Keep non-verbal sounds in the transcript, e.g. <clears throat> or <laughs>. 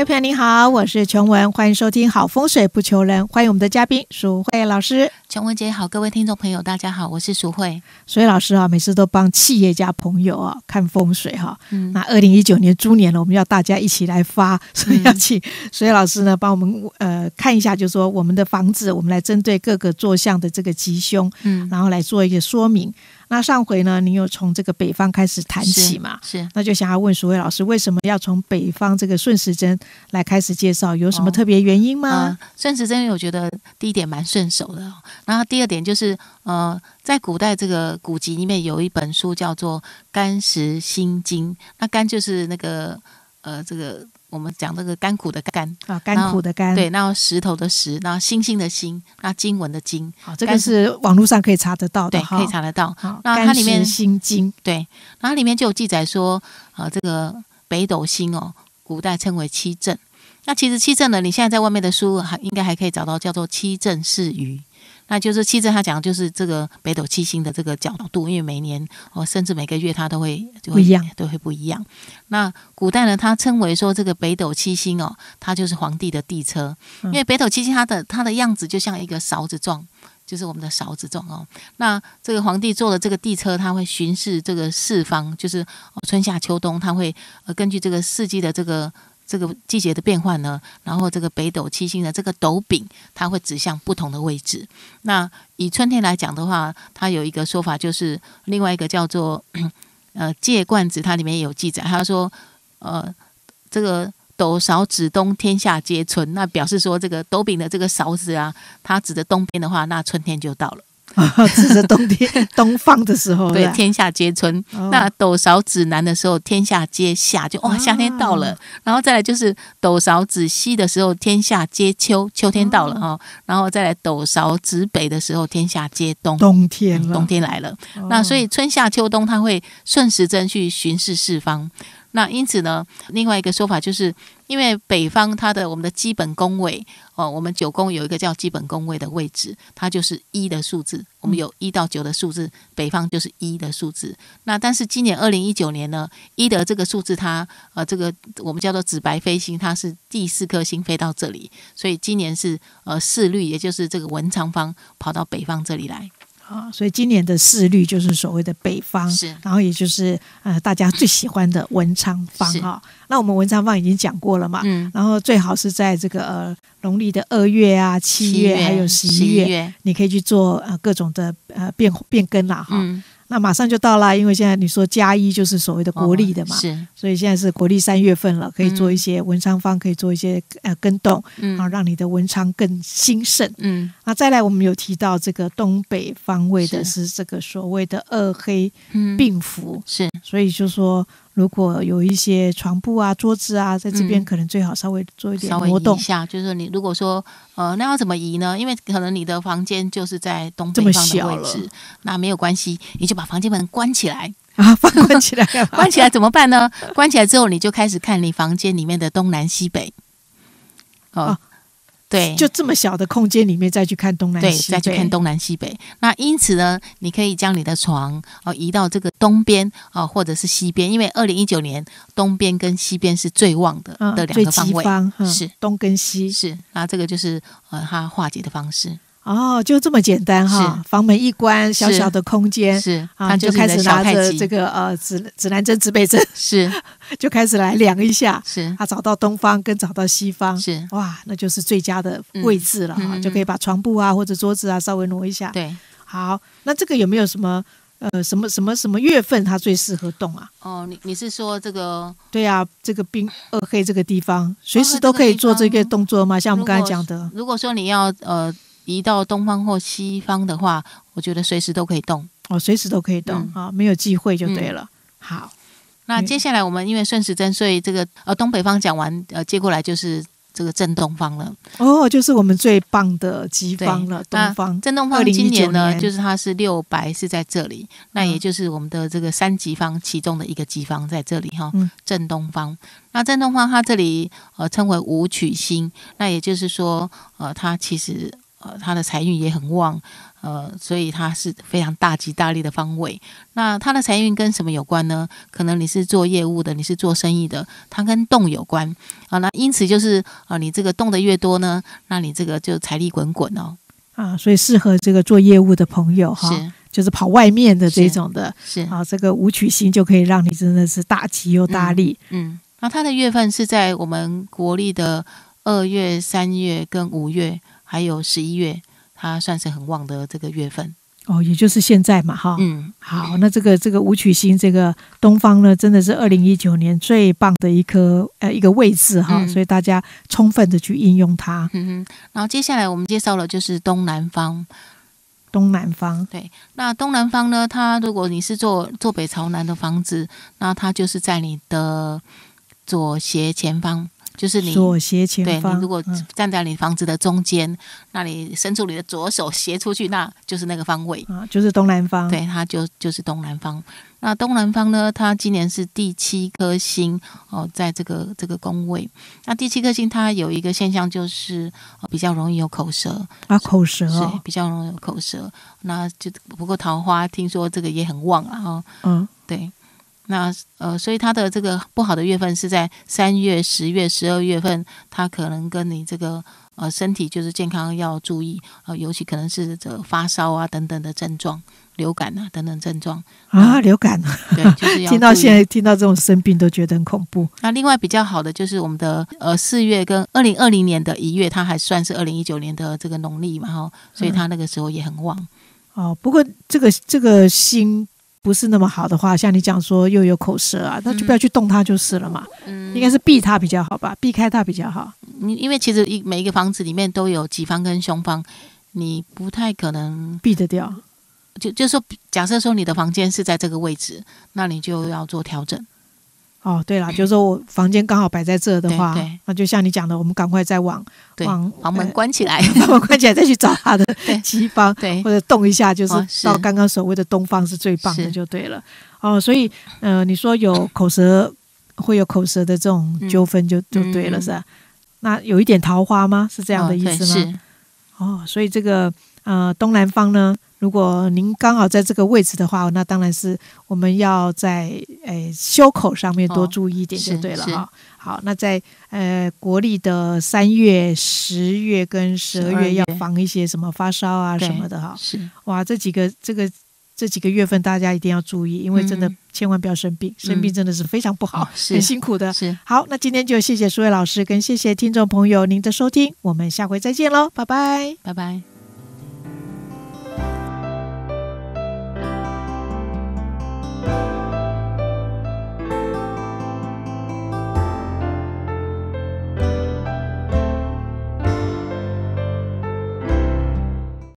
各位朋友你好，我是琼文，欢迎收听《好风水不求人》，欢迎我们的嘉宾苏慧老师。琼文姐好，各位听众朋友大家好，我是苏慧。所以老师啊，每次都帮企业家朋友啊看风水哈。那二零一九年猪年了，我们要大家一起来发，所以要请所以老师呢帮我们呃看一下，就说我们的房子，我们来针对各个坐向的这个吉凶，嗯，然后来做一个说明。那上回呢，你有从这个北方开始谈起嘛？是，那就想要问苏威老师，为什么要从北方这个顺时针来开始介绍？有什么特别原因吗？顺时针，我觉得第一点蛮顺手的，然后第二点就是，呃，在古代这个古籍里面有一本书叫做《干石心经》，那干就是那个，呃，这个。我们讲这个甘苦的甘啊，甘苦的甘对，那石头的石，那星星的星，那经文的经，好，这个是网络上可以查得到的，可以查得到。好，那它里面心经对，那它里面就有记载说，呃，这个北斗星哦，古代称为七政。那其实七政呢，你现在在外面的书还应该还可以找到，叫做七政四余。那就是其实他讲的就是这个北斗七星的这个角度，因为每年哦，甚至每个月它都会就会一样，都会不一样。那古代呢，它称为说这个北斗七星哦，它就是皇帝的地车，因为北斗七星它的它的样子就像一个勺子状，就是我们的勺子状哦。那这个皇帝坐的这个地车，他会巡视这个四方，就是春夏秋冬，他会呃根据这个四季的这个。这个季节的变换呢，然后这个北斗七星的这个斗柄，它会指向不同的位置。那以春天来讲的话，它有一个说法，就是另外一个叫做 <clears throat> 呃《借罐子》，它里面有记载，它说呃这个斗勺指东，天下皆春。那表示说这个斗柄的这个勺子啊，它指的东边的话，那春天就到了。啊，这是冬天，东 <laughs> 方的时候，对，天下皆春。那斗勺指南的时候，天下皆夏，就哇，夏天到了。然后再来就是斗勺指西的时候，天下皆秋，秋天到了啊。然后再来斗勺指北的时候，天下皆冬，冬天，冬天来了。那所以春夏秋冬，它会顺时针去巡视四方。那因此呢，另外一个说法就是，因为北方它的我们的基本宫位哦，我们九宫有一个叫基本宫位的位置，它就是一的数字。我们有一到九的数字，北方就是一的数字。那但是今年二零一九年呢，一的这个数字，它呃，这个我们叫做紫白飞星，它是第四颗星飞到这里，所以今年是呃四绿，也就是这个文昌方跑到北方这里来。啊，所以今年的四律就是所谓的北方，是，然后也就是呃大家最喜欢的文昌方哈，那我们文昌方已经讲过了嘛，嗯，然后最好是在这个呃农历的二月啊、七月还有十一月，你可以去做呃各种的呃变变更啦，哈。那马上就到了，因为现在你说加一就是所谓的国力的嘛，是，所以现在是国力三月份了，可以做一些文昌方，可以做一些呃跟动，啊，让你的文昌更兴盛。嗯，那再来我们有提到这个东北方位的是这个所谓的二黑病符，是，所以就说。如果有一些床铺啊、桌子啊，在这边可能最好稍微做一点挪动一下。就是你如果说呃，那要怎么移呢？因为可能你的房间就是在东北方的位置，那没有关系，你就把房间门关起来啊，<laughs> 关起来，<laughs> 关起来怎么办呢？关起来之后，你就开始看你房间里面的东南西北。哦。对，就这么小的空间里面再去看东南，对，再去看东南西北。那因此呢，你可以将你的床哦移到这个东边哦，或者是西边，因为二零一九年东边跟西边是最旺的的两个方位，是东跟西，是那这个就是呃它化解的方式。哦，就这么简单哈！房门一关，小小的空间，是啊，就开始拿着这个呃指指南针、指北针，是 <laughs> 就开始来量一下，是他找到东方跟找到西方，是哇，那就是最佳的位置了哈，就可以把床铺啊或者桌子啊稍微挪一下。对，好，那这个有没有什么呃什么什么什么月份它最适合动啊？哦，你你是说这个？对啊，这个冰二黑这个地方随时都可以做这个动作吗？像我们刚才讲的，如果说你要呃。移到东方或西方的话，我觉得随时都可以动哦，随时都可以动啊，没有忌讳就对了。好，那接下来我们因为顺时针，所以这个呃东北方讲完呃接过来就是这个正东方了。哦，就是我们最棒的吉方了，东方正东方今年呢，就是它是六白是在这里，那也就是我们的这个三吉方其中的一个吉方在这里哈。正东方，那正东方它这里呃称为五曲星，那也就是说呃它其实。呃，他的财运也很旺，呃，所以他是非常大吉大利的方位。那他的财运跟什么有关呢？可能你是做业务的，你是做生意的，它跟动有关。好，那因此就是啊，你这个动的越多呢，那你这个就财力滚滚哦。啊，所以适合这个做业务的朋友哈，就是跑外面的这种的，是啊，这个舞曲星就可以让你真的是大吉又大利。嗯，那他的月份是在我们国历的二月、三月跟五月。还有十一月，它算是很旺的这个月份哦，也就是现在嘛，哈。嗯，好，那这个这个武曲星这个东方呢，真的是二零一九年最棒的一颗呃一个位置哈，所以大家充分的去应用它。嗯哼，然后接下来我们介绍了就是东南方，东南方，对，那东南方呢，它如果你是坐坐北朝南的房子，那它就是在你的左斜前方。就是你左斜前方，对，你如果站在你房子的中间，那你伸出你的左手斜出去，那就是那个方位啊，就是东南方，对，它就就是东南方。那东南方呢，它今年是第七颗星哦，在这个这个宫位。那第七颗星它有一个现象，就是比较容易有口舌啊，口舌，比较容易有口舌。那就不过桃花，听说这个也很旺啊，嗯，对。那呃，所以他的这个不好的月份是在三月、十月、十二月份，他可能跟你这个呃身体就是健康要注意啊，尤其可能是这发烧啊等等的症状，流感啊等等症状啊，流感对，<laughs> 就是听到现在听到这种生病都觉得很恐怖。那另外比较好的就是我们的呃四月跟二零二零年的一月，它还算是二零一九年的这个农历嘛，哈，所以它那个时候也很旺哦。不过这个这个星。不是那么好的话，像你讲说又有口舌啊，那就不要去动它就是了嘛。嗯，应该是避它比较好吧，避开它比较好。你因为其实一每一个房子里面都有己方跟凶方，你不太可能避得掉。就就说假设说你的房间是在这个位置，那你就要做调整。哦，对了，就 <clears throat> 是我房间刚好摆在这的话，那就像你讲的，我们赶快再往往房门关起来，<laughs> 房门关起来再去找他的西 <laughs> 方，或者动一下，就是到刚刚所谓的东方是最棒的，就对了。哦，所以，呃，你说有口舌，会有口舌的这种纠纷，就就对了，是吧？那有一点桃花吗？是这样的意思吗？哦，所以这个。呃，东南方呢，如果您刚好在这个位置的话，那当然是我们要在诶修口上面多注意一点，就对了哈。好，那在呃国历的三月、十月跟十二月要防一些什么发烧啊什么的哈。是哇，这几个这个这几个月份大家一定要注意，因为真的千万不要生病，生病真的是非常不好，很辛苦的。是好，那今天就谢谢苏伟老师，跟谢谢听众朋友您的收听，我们下回再见喽，拜拜，拜拜。